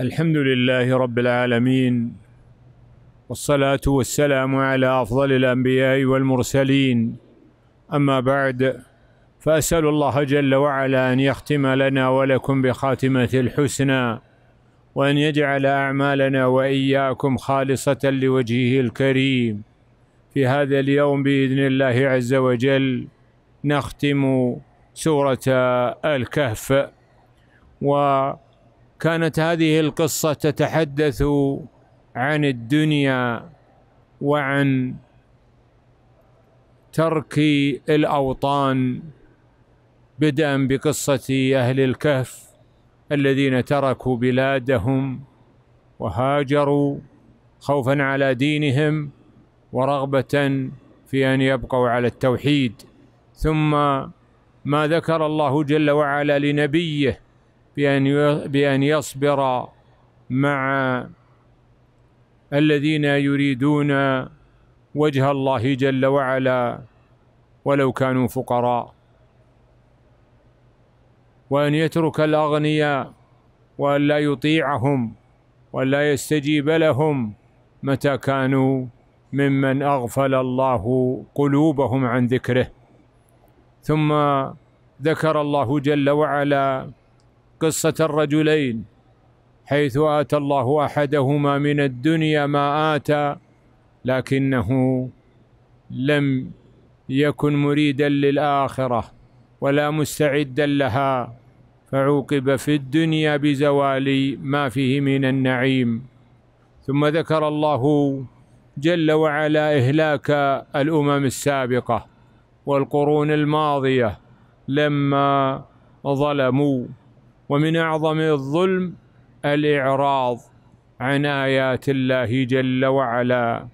الحمد لله رب العالمين والصلاة والسلام على أفضل الأنبياء والمرسلين أما بعد فأسأل الله جل وعلا أن يختم لنا ولكم بخاتمة الحسنى وأن يجعل أعمالنا وإياكم خالصة لوجهه الكريم في هذا اليوم بإذن الله عز وجل نختم سورة الكهف و كانت هذه القصة تتحدث عن الدنيا وعن ترك الأوطان بدءا بقصة أهل الكهف الذين تركوا بلادهم وهاجروا خوفا على دينهم ورغبة في أن يبقوا على التوحيد ثم ما ذكر الله جل وعلا لنبيه بأن بأن يصبر مع الذين يريدون وجه الله جل وعلا ولو كانوا فقراء وأن يترك الأغنياء وأن لا يطيعهم وأن لا يستجيب لهم متى كانوا ممن أغفل الله قلوبهم عن ذكره ثم ذكر الله جل وعلا قصة الرجلين حيث آتى الله أحدهما من الدنيا ما آتى لكنه لم يكن مريدا للآخرة ولا مستعدا لها فعوقب في الدنيا بزوال ما فيه من النعيم ثم ذكر الله جل وعلا إهلاك الأمم السابقة والقرون الماضية لما ظلموا ومن أعظم الظلم الإعراض عن آيات الله جل وعلا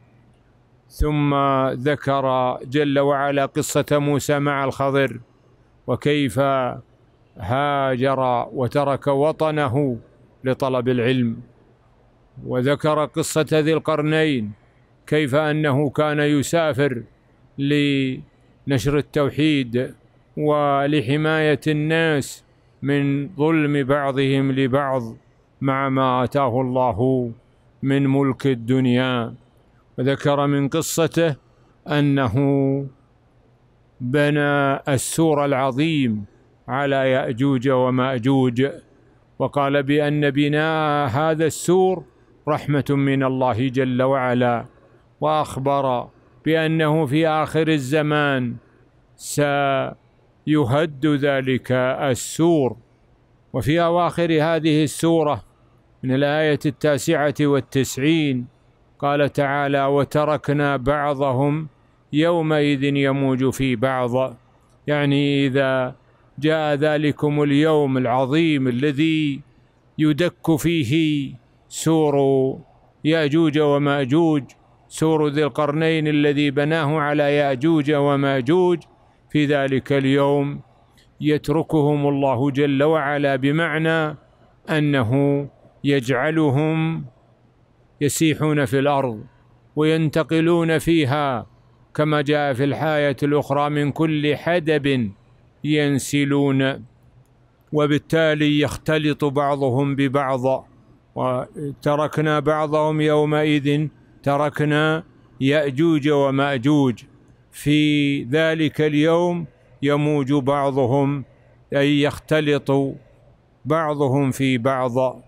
ثم ذكر جل وعلا قصة موسى مع الخضر وكيف هاجر وترك وطنه لطلب العلم وذكر قصة ذي القرنين كيف أنه كان يسافر لنشر التوحيد ولحماية الناس من ظلم بعضهم لبعض مع ما اتاه الله من ملك الدنيا وذكر من قصته انه بنى السور العظيم على ياجوج وماجوج وقال بان بناء هذا السور رحمه من الله جل وعلا واخبر بانه في اخر الزمان سيكون يهد ذلك السور وفي أواخر هذه السورة من الآية التاسعة والتسعين قال تعالى وتركنا بعضهم يومئذ يموج في بعض يعني إذا جاء ذلكم اليوم العظيم الذي يدك فيه سور ياجوج وماجوج سور ذي القرنين الذي بناه على ياجوج وماجوج في ذلك اليوم يتركهم الله جل وعلا بمعنى انه يجعلهم يسيحون في الارض وينتقلون فيها كما جاء في الحايه الاخرى من كل حدب ينسلون وبالتالي يختلط بعضهم ببعض وتركنا بعضهم يومئذ تركنا ياجوج وماجوج في ذلك اليوم يموج بعضهم أي يختلط بعضهم في بعض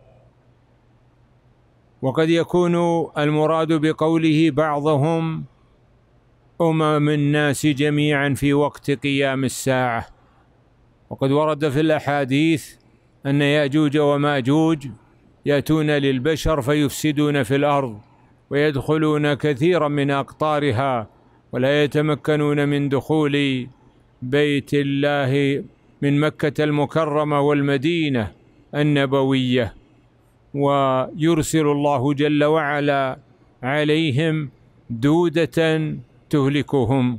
وقد يكون المراد بقوله بعضهم أمم الناس جميعا في وقت قيام الساعة وقد ورد في الأحاديث أن يأجوج وماجوج يأتون للبشر فيفسدون في الأرض ويدخلون كثيرا من أقطارها ولا يتمكنون من دخول بيت الله من مكة المكرمة والمدينة النبوية ويرسل الله جل وعلا عليهم دودة تهلكهم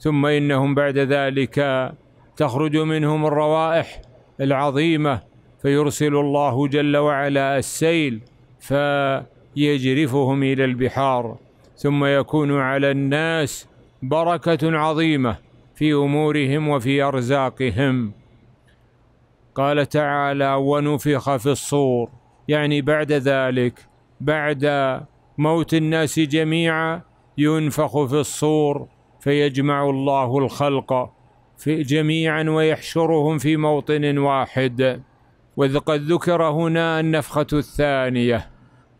ثم إنهم بعد ذلك تخرج منهم الروائح العظيمة فيرسل الله جل وعلا السيل فيجرفهم إلى البحار ثم يكون على الناس بركه عظيمه في امورهم وفي ارزاقهم قال تعالى ونفخ في الصور يعني بعد ذلك بعد موت الناس جميعا ينفخ في الصور فيجمع الله الخلق في جميعا ويحشرهم في موطن واحد وقد ذكر هنا النفخه الثانيه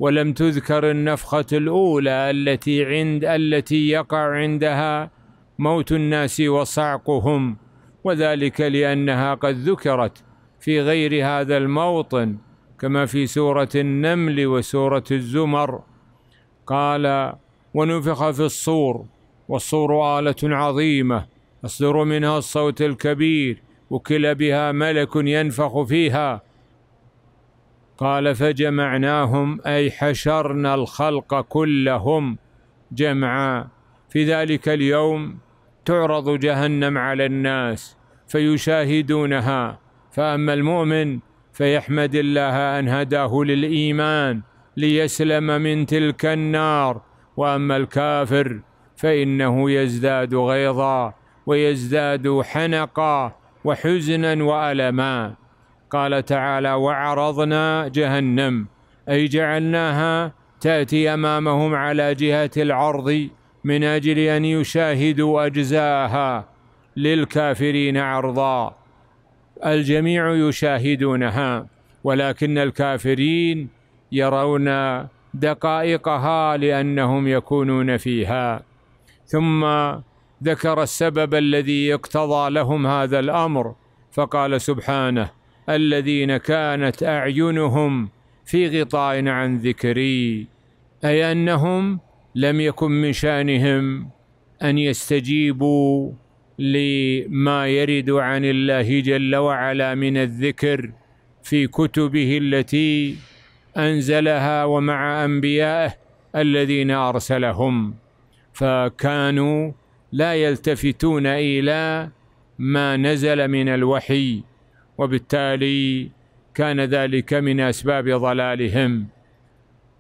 ولم تذكر النفخة الأولى التي عند التي يقع عندها موت الناس وصعقهم وذلك لأنها قد ذكرت في غير هذا الموطن كما في سورة النمل وسورة الزمر قال ونفخ في الصور والصور آلة عظيمة يصدر منها الصوت الكبير وكل بها ملك ينفخ فيها قال فجمعناهم اي حشرنا الخلق كلهم جمعا في ذلك اليوم تعرض جهنم على الناس فيشاهدونها فاما المؤمن فيحمد الله ان هداه للايمان ليسلم من تلك النار واما الكافر فانه يزداد غيظا ويزداد حنقا وحزنا والما قال تعالى وعرضنا جهنم أي جعلناها تأتي أمامهم على جهة العرض من أجل أن يشاهدوا أجزاءها للكافرين عرضا الجميع يشاهدونها ولكن الكافرين يرون دقائقها لأنهم يكونون فيها ثم ذكر السبب الذي اقتضى لهم هذا الأمر فقال سبحانه الذين كانت اعينهم في غطاء عن ذكري اي انهم لم يكن من شانهم ان يستجيبوا لما يرد عن الله جل وعلا من الذكر في كتبه التي انزلها ومع انبيائه الذين ارسلهم فكانوا لا يلتفتون الى ما نزل من الوحي وبالتالي كان ذلك من اسباب ضلالهم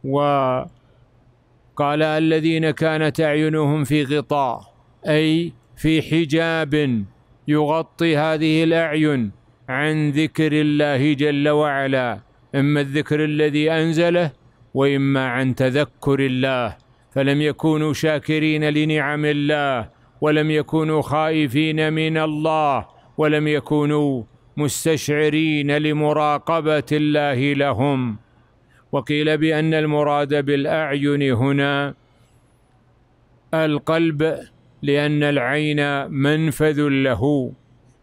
وقال الذين كانت اعينهم في غطاء اي في حجاب يغطي هذه الاعين عن ذكر الله جل وعلا اما الذكر الذي انزله واما عن تذكر الله فلم يكونوا شاكرين لنعم الله ولم يكونوا خائفين من الله ولم يكونوا مستشعرين لمراقبه الله لهم وقيل بان المراد بالاعين هنا القلب لان العين منفذ له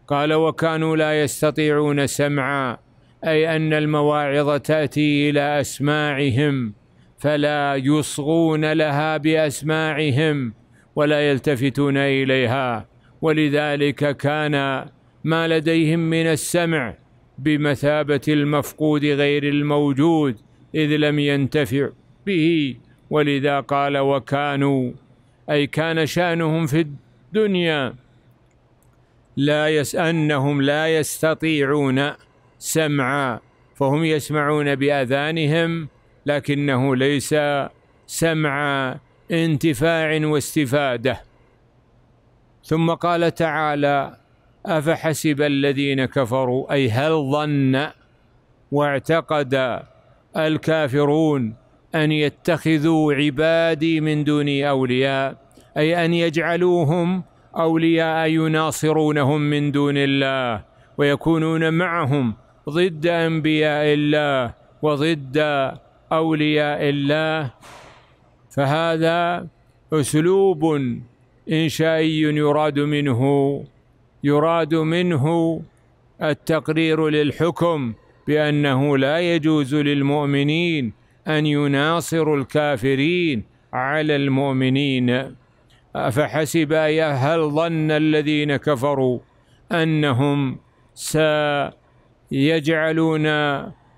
قال وكانوا لا يستطيعون سمعا اي ان المواعظ تاتي الى اسماعهم فلا يصغون لها باسماعهم ولا يلتفتون اليها ولذلك كان ما لديهم من السمع بمثابة المفقود غير الموجود إذ لم ينتفع به ولذا قال وكانوا أي كان شأنهم في الدنيا لا يس أنهم لا يستطيعون سمعا فهم يسمعون بأذانهم لكنه ليس سمع انتفاع واستفاده ثم قال تعالى أفحسب الذين كفروا أي هل ظن واعتقد الكافرون أن يتخذوا عبادي من دوني أولياء أي أن يجعلوهم أولياء يناصرونهم من دون الله ويكونون معهم ضد أنبياء الله وضد أولياء الله فهذا أسلوب إنشائي يراد منه يراد منه التقرير للحكم بأنه لا يجوز للمؤمنين أن يناصروا الكافرين على المؤمنين أفحسب آية، هل ظن الذين كفروا أنهم سيجعلون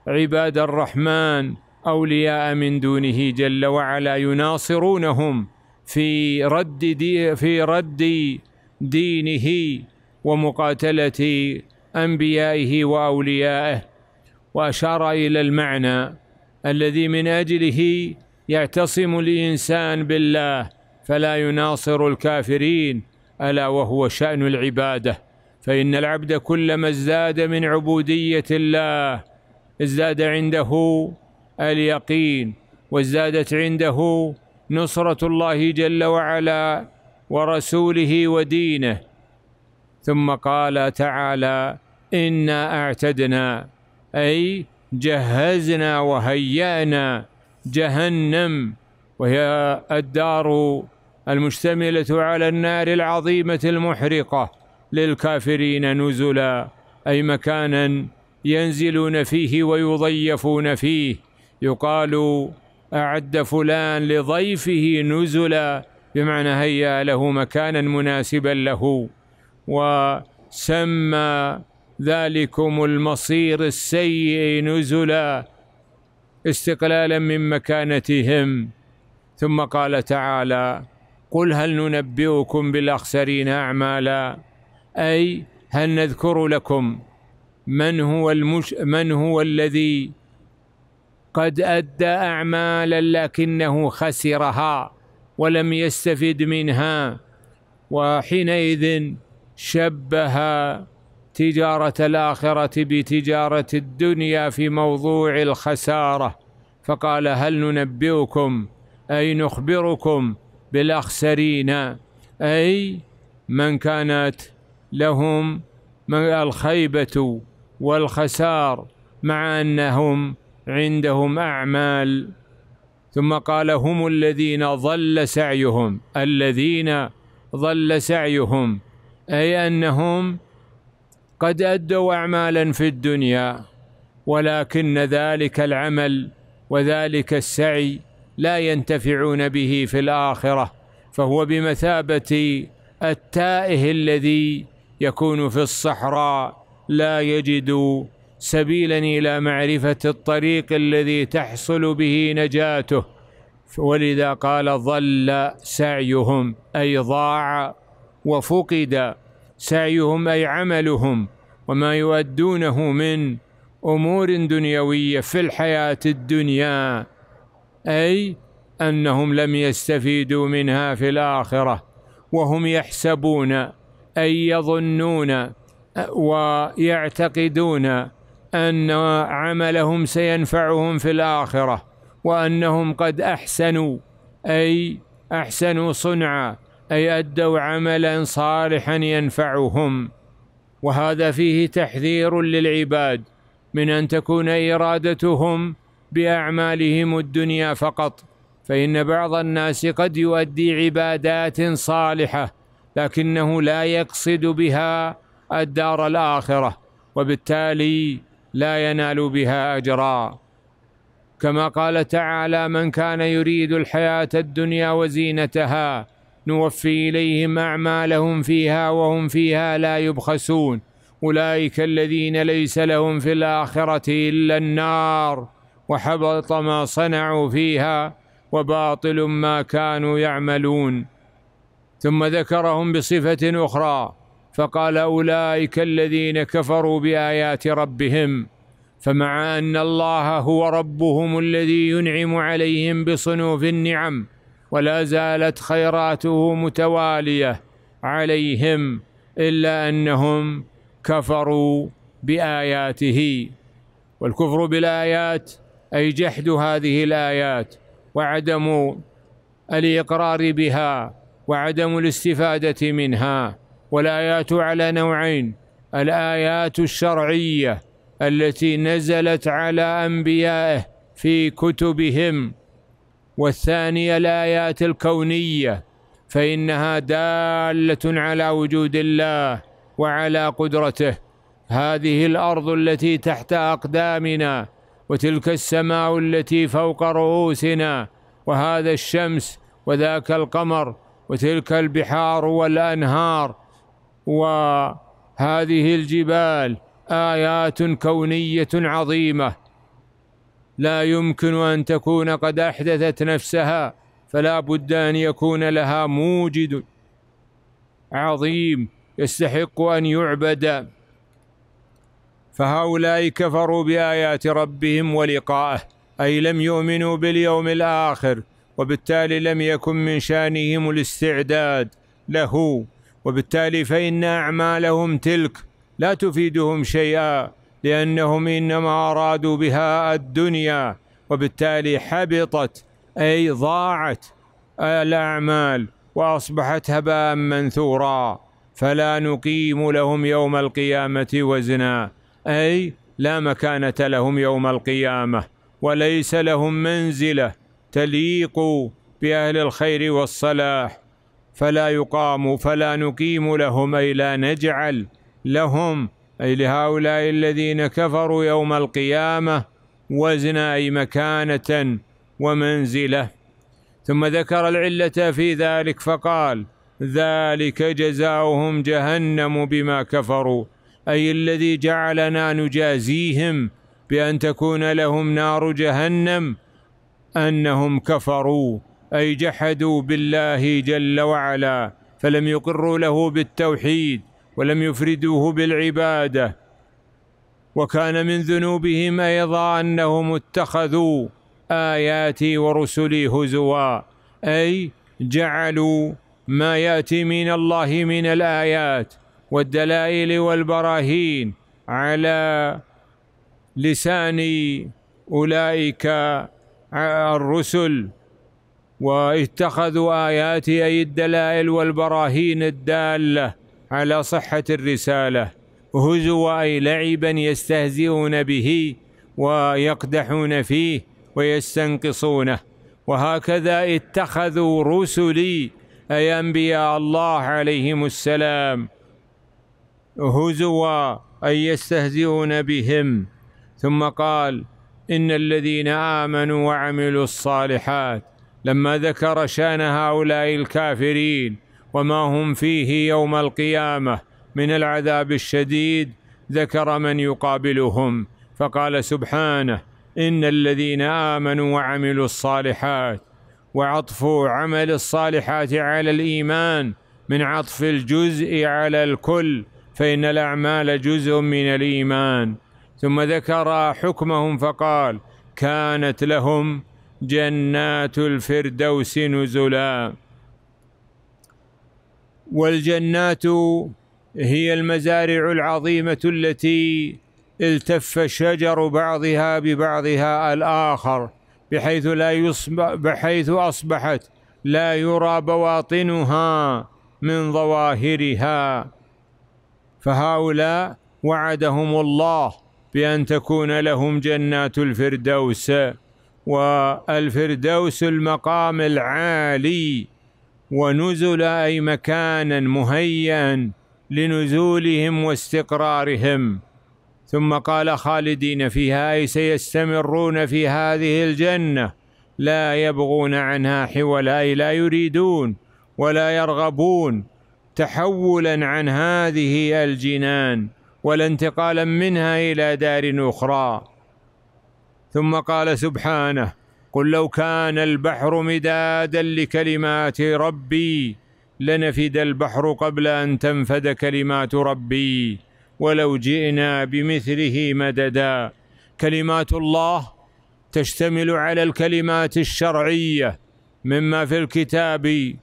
عباد الرحمن أولياء من دونه جل وعلا يناصرونهم في رد دي في رد دينه ومقاتله انبيائه واوليائه واشار الى المعنى الذي من اجله يعتصم الانسان بالله فلا يناصر الكافرين الا وهو شان العباده فان العبد كلما ازداد من عبوديه الله ازداد عنده اليقين وازدادت عنده نصره الله جل وعلا ورسوله ودينه ثم قال تعالى انا اعتدنا اي جهزنا وهيانا جهنم وهي الدار المشتمله على النار العظيمه المحرقه للكافرين نزلا اي مكانا ينزلون فيه ويضيفون فيه يقال اعد فلان لضيفه نزلا بمعنى هيا له مكانا مناسبا له وسمى ذلكم المصير السيء نزلا استقلالا من مكانتهم ثم قال تعالى قل هل ننبئكم بالاخسرين اعمالا اي هل نذكر لكم من هو المش من هو الذي قد ادى اعمالا لكنه خسرها ولم يستفد منها وحينئذ شبه تجاره الاخره بتجاره الدنيا في موضوع الخساره فقال هل ننبئكم اي نخبركم بالاخسرين اي من كانت لهم الخيبه والخسار مع انهم عندهم اعمال ثم قال هم الذين ضل سعيهم الذين ضل سعيهم أي أنهم قد أدوا أعمالا في الدنيا ولكن ذلك العمل وذلك السعي لا ينتفعون به في الآخرة فهو بمثابة التائه الذي يكون في الصحراء لا يجد سبيلا إلى معرفة الطريق الذي تحصل به نجاته ولذا قال ضل سعيهم أي ضاع وفقد سعيهم اي عملهم وما يؤدونه من امور دنيويه في الحياه الدنيا اي انهم لم يستفيدوا منها في الاخره وهم يحسبون اي يظنون ويعتقدون ان عملهم سينفعهم في الاخره وانهم قد احسنوا اي احسنوا صنعا أي أدوا عملا صالحا ينفعهم وهذا فيه تحذير للعباد من أن تكون إرادتهم بأعمالهم الدنيا فقط فإن بعض الناس قد يؤدي عبادات صالحة لكنه لا يقصد بها الدار الآخرة وبالتالي لا ينال بها أجرا كما قال تعالى من كان يريد الحياة الدنيا وزينتها نوفي إليهم أعمالهم فيها وهم فيها لا يبخسون أولئك الذين ليس لهم في الآخرة إلا النار وحبط ما صنعوا فيها وباطل ما كانوا يعملون ثم ذكرهم بصفة أخرى فقال أولئك الذين كفروا بآيات ربهم فمع أن الله هو ربهم الذي ينعم عليهم بصنوف النعم ولا زالت خيراته متواليه عليهم الا انهم كفروا باياته والكفر بالايات اي جحد هذه الايات وعدم الاقرار بها وعدم الاستفاده منها والايات على نوعين الايات الشرعيه التي نزلت على انبيائه في كتبهم والثانية الآيات الكونية فإنها دالة على وجود الله وعلى قدرته هذه الأرض التي تحت أقدامنا وتلك السماء التي فوق رؤوسنا وهذا الشمس وذاك القمر وتلك البحار والأنهار وهذه الجبال آيات كونية عظيمة لا يمكن أن تكون قد أحدثت نفسها فلا بد أن يكون لها موجد عظيم يستحق أن يعبد فهؤلاء كفروا بآيات ربهم ولقائه أي لم يؤمنوا باليوم الآخر وبالتالي لم يكن من شانهم الاستعداد له وبالتالي فإن أعمالهم تلك لا تفيدهم شيئا لأنهم إنما أرادوا بها الدنيا وبالتالي حبطت أي ضاعت الأعمال وأصبحت هباء منثورا فلا نقيم لهم يوم القيامة وزنا أي لا مكانة لهم يوم القيامة وليس لهم منزلة تليق بأهل الخير والصلاح فلا يقام فلا نقيم لهم أي لا نجعل لهم أي لهؤلاء الذين كفروا يوم القيامة وزنا أي مكانة ومنزلة ثم ذكر العلة في ذلك فقال ذلك جزاؤهم جهنم بما كفروا أي الذي جعلنا نجازيهم بأن تكون لهم نار جهنم أنهم كفروا أي جحدوا بالله جل وعلا فلم يقروا له بالتوحيد ولم يفردوه بالعباده وكان من ذنوبهم ايضا انهم اتخذوا اياتي ورسلي هزوا اي جعلوا ما ياتي من الله من الايات والدلائل والبراهين على لسان اولئك الرسل واتخذوا اياتي اي الدلائل والبراهين الداله على صحة الرسالة هزوا أي لعبا يستهزئون به ويقدحون فيه ويستنقصونه وهكذا اتخذوا رسلي أي أنبياء الله عليهم السلام هزوا أي يستهزئون بهم ثم قال إن الذين آمنوا وعملوا الصالحات لما ذكر شان هؤلاء الكافرين وما هم فيه يوم القيامه من العذاب الشديد ذكر من يقابلهم فقال سبحانه ان الذين امنوا وعملوا الصالحات وعطفوا عمل الصالحات على الايمان من عطف الجزء على الكل فان الاعمال جزء من الايمان ثم ذكر حكمهم فقال كانت لهم جنات الفردوس نزلا والجنات هي المزارع العظيمه التي التف شجر بعضها ببعضها الاخر بحيث لا يصبح بحيث اصبحت لا يرى بواطنها من ظواهرها فهؤلاء وعدهم الله بان تكون لهم جنات الفردوس والفردوس المقام العالي ونزل أي مكانا مهيئا لنزولهم واستقرارهم ثم قال خالدين فيها أي سيستمرون في هذه الجنة لا يبغون عنها حولا أي لا يريدون ولا يرغبون تحولا عن هذه الجنان ولا انتقالا منها إلى دار أخرى ثم قال سبحانه قل لو كان البحر مدادا لكلمات ربي لنفد البحر قبل ان تنفد كلمات ربي ولو جئنا بمثله مددا كلمات الله تشتمل على الكلمات الشرعيه مما في الكتاب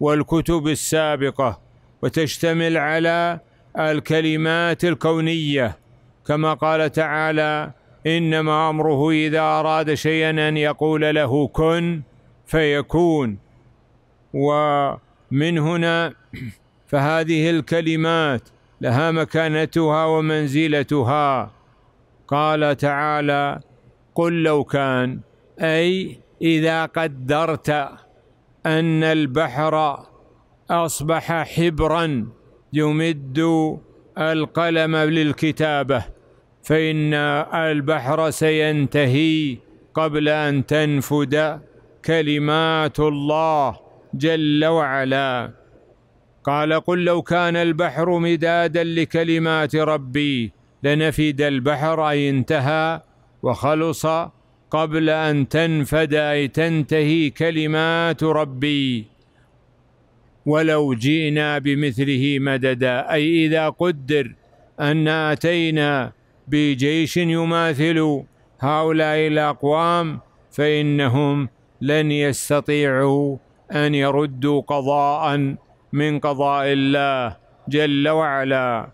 والكتب السابقه وتشتمل على الكلمات الكونيه كما قال تعالى انما امره اذا اراد شيئا ان يقول له كن فيكون ومن هنا فهذه الكلمات لها مكانتها ومنزلتها قال تعالى قل لو كان اي اذا قدرت ان البحر اصبح حبرا يمد القلم للكتابه فإن البحر سينتهي قبل أن تنفد كلمات الله جل وعلا قال قل لو كان البحر مدادا لكلمات ربي لنفد البحر أي انتهى وخلص قبل أن تنفد أي تنتهي كلمات ربي ولو جئنا بمثله مددا أي إذا قدر أن أتينا بجيش يماثل هؤلاء الاقوام فانهم لن يستطيعوا ان يردوا قضاء من قضاء الله جل وعلا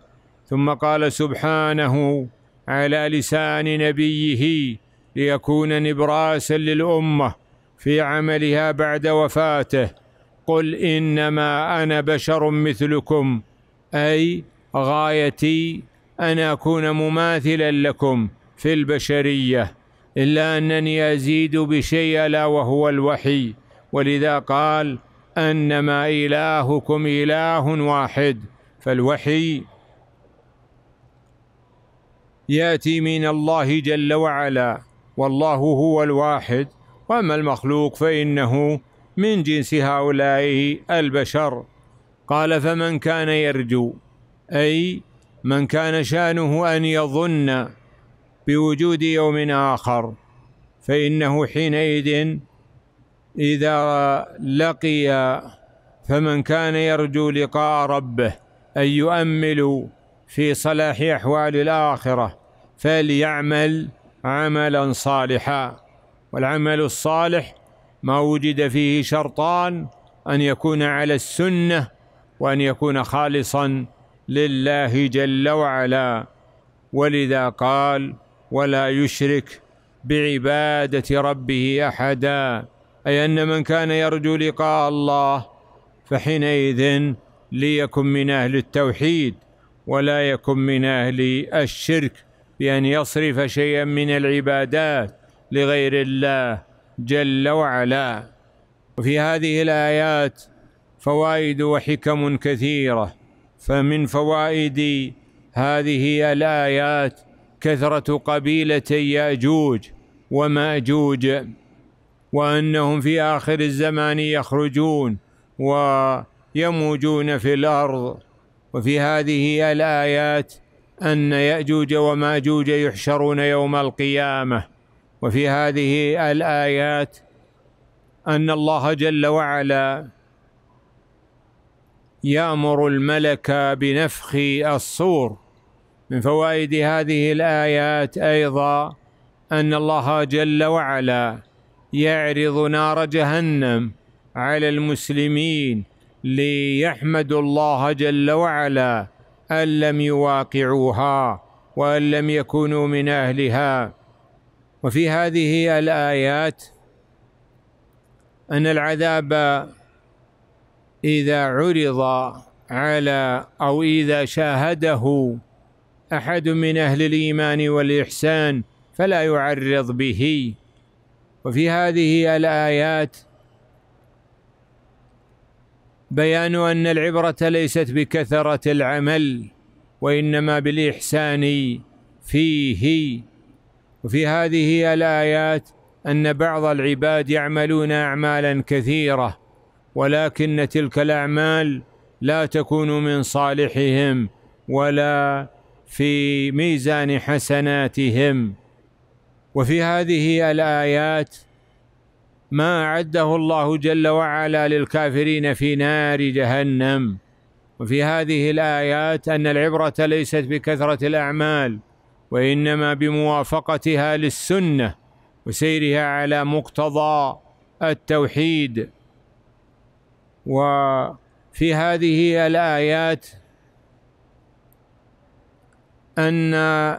ثم قال سبحانه على لسان نبيه ليكون نبراسا للامه في عملها بعد وفاته قل انما انا بشر مثلكم اي غايتي أن أكون مماثلا لكم في البشرية إلا أنني أزيد بشيء ألا وهو الوحي ولذا قال أنما إلهكم إله واحد فالوحي يأتي من الله جل وعلا والله هو الواحد وأما المخلوق فإنه من جنس هؤلاء البشر قال فمن كان يرجو أي من كان شانه أن يظن بوجود يوم آخر فإنه حينئذ إذا لقي فمن كان يرجو لقاء ربه أن يؤمل في صلاح أحوال الآخرة فليعمل عملا صالحا والعمل الصالح ما وجد فيه شرطان أن يكون على السنة وأن يكون خالصا لله جل وعلا ولذا قال ولا يشرك بعباده ربه احدا اي ان من كان يرجو لقاء الله فحينئذ ليكن من اهل التوحيد ولا يكن من اهل الشرك بان يصرف شيئا من العبادات لغير الله جل وعلا وفي هذه الايات فوائد وحكم كثيره فمن فوائد هذه الايات كثره قبيله ياجوج وماجوج وانهم في اخر الزمان يخرجون ويموجون في الارض وفي هذه الايات ان ياجوج وماجوج يحشرون يوم القيامه وفي هذه الايات ان الله جل وعلا يأمر الملك بنفخ الصور من فوائد هذه الآيات أيضا أن الله جل وعلا يعرض نار جهنم على المسلمين ليحمدوا الله جل وعلا أن لم يواقعوها وأن لم يكونوا من أهلها وفي هذه الآيات أن العذاب إذا عرض على أو إذا شاهده أحد من أهل الإيمان والإحسان فلا يعرض به وفي هذه الآيات بيان أن العبرة ليست بكثرة العمل وإنما بالإحسان فيه وفي هذه الآيات أن بعض العباد يعملون أعمالا كثيرة ولكن تلك الأعمال لا تكون من صالحهم ولا في ميزان حسناتهم وفي هذه الآيات ما أعده الله جل وعلا للكافرين في نار جهنم وفي هذه الآيات أن العبرة ليست بكثرة الأعمال وإنما بموافقتها للسنة وسيرها على مقتضى التوحيد وفي هذه الآيات أن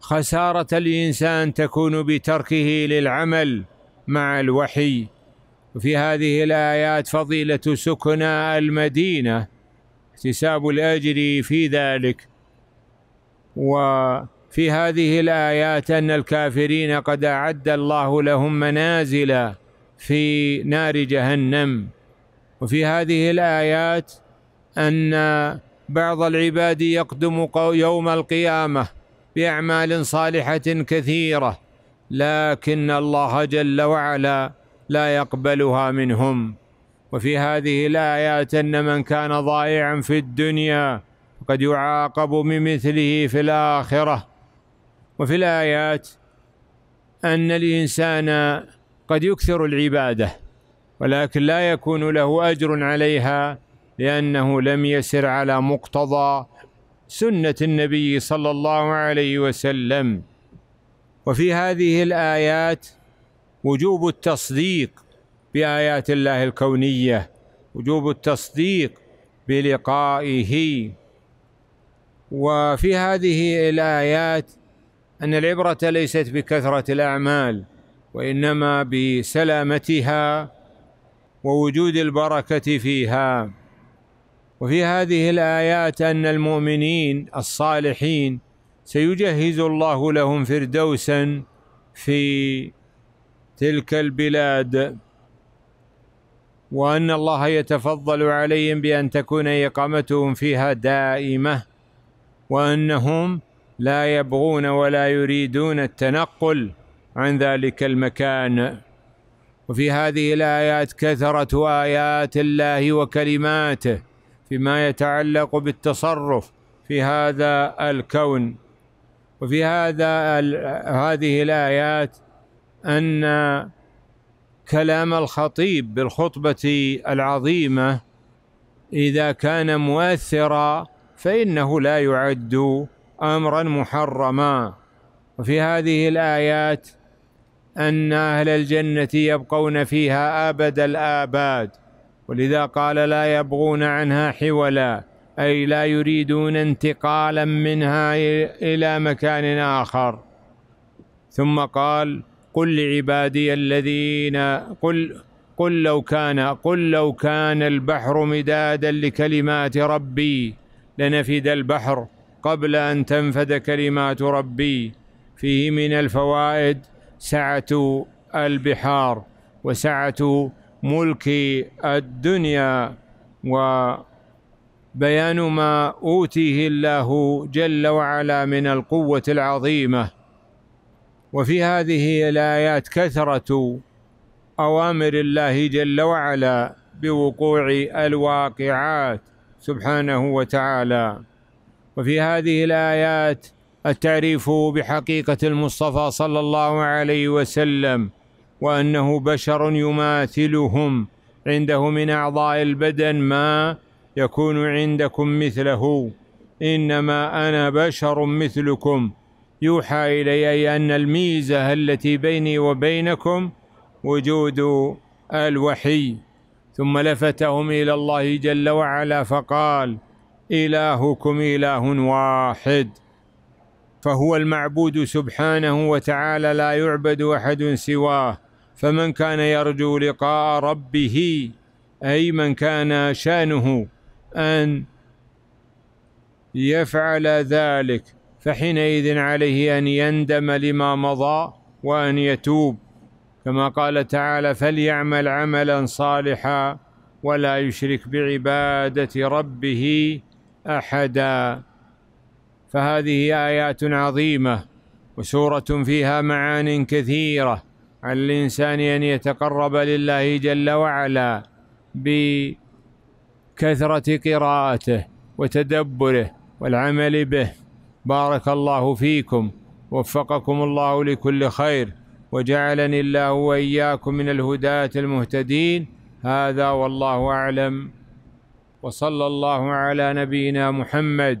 خسارة الإنسان تكون بتركه للعمل مع الوحي وفي هذه الآيات فضيلة سكنى المدينة احتساب الأجر في ذلك وفي هذه الآيات أن الكافرين قد أعد الله لهم منازل في نار جهنم وفي هذه الآيات أن بعض العباد يقدم يوم القيامة بأعمال صالحة كثيرة لكن الله جل وعلا لا يقبلها منهم وفي هذه الآيات أن من كان ضائعا في الدنيا قد يعاقب بمثله في الآخرة وفي الآيات أن الإنسان قد يكثر العبادة ولكن لا يكون له أجر عليها لأنه لم يسر على مقتضى سنة النبي صلى الله عليه وسلم وفي هذه الآيات وجوب التصديق بآيات الله الكونية وجوب التصديق بلقائه وفي هذه الآيات أن العبرة ليست بكثرة الأعمال وإنما بسلامتها ووجود البركه فيها وفي هذه الايات ان المؤمنين الصالحين سيجهز الله لهم فردوسا في تلك البلاد وان الله يتفضل عليهم بان تكون اقامتهم فيها دائمه وانهم لا يبغون ولا يريدون التنقل عن ذلك المكان وفي هذه الآيات كثرة آيات الله وكلماته فيما يتعلق بالتصرف في هذا الكون وفي هذا هذه الآيات أن كلام الخطيب بالخطبة العظيمة إذا كان مؤثرا فإنه لا يعد أمرا محرما وفي هذه الآيات أن أهل الجنة يبقون فيها أبد الآباد ولذا قال لا يبغون عنها حولا أي لا يريدون انتقالا منها إلى مكان آخر ثم قال قل لعبادي الذين قل قل لو كان قل لو كان البحر مدادا لكلمات ربي لنفد البحر قبل أن تنفد كلمات ربي فيه من الفوائد سعة البحار وسعة ملك الدنيا وبيان ما أوتيه الله جل وعلا من القوة العظيمة وفي هذه الآيات كثرة أوامر الله جل وعلا بوقوع الواقعات سبحانه وتعالى وفي هذه الآيات التعريف بحقيقه المصطفى صلى الله عليه وسلم وانه بشر يماثلهم عنده من اعضاء البدن ما يكون عندكم مثله انما انا بشر مثلكم يوحى الي ان الميزه التي بيني وبينكم وجود الوحي ثم لفتهم الى الله جل وعلا فقال الهكم اله واحد فهو المعبود سبحانه وتعالى لا يعبد احد سواه فمن كان يرجو لقاء ربه اي من كان شانه ان يفعل ذلك فحينئذ عليه ان يندم لما مضى وان يتوب كما قال تعالى فليعمل عملا صالحا ولا يشرك بعباده ربه احدا فهذه ايات عظيمه وسوره فيها معان كثيره على الانسان ان يتقرب لله جل وعلا بكثره قراءته وتدبره والعمل به بارك الله فيكم وفقكم الله لكل خير وجعلني الله واياكم من الهداه المهتدين هذا والله اعلم وصلى الله على نبينا محمد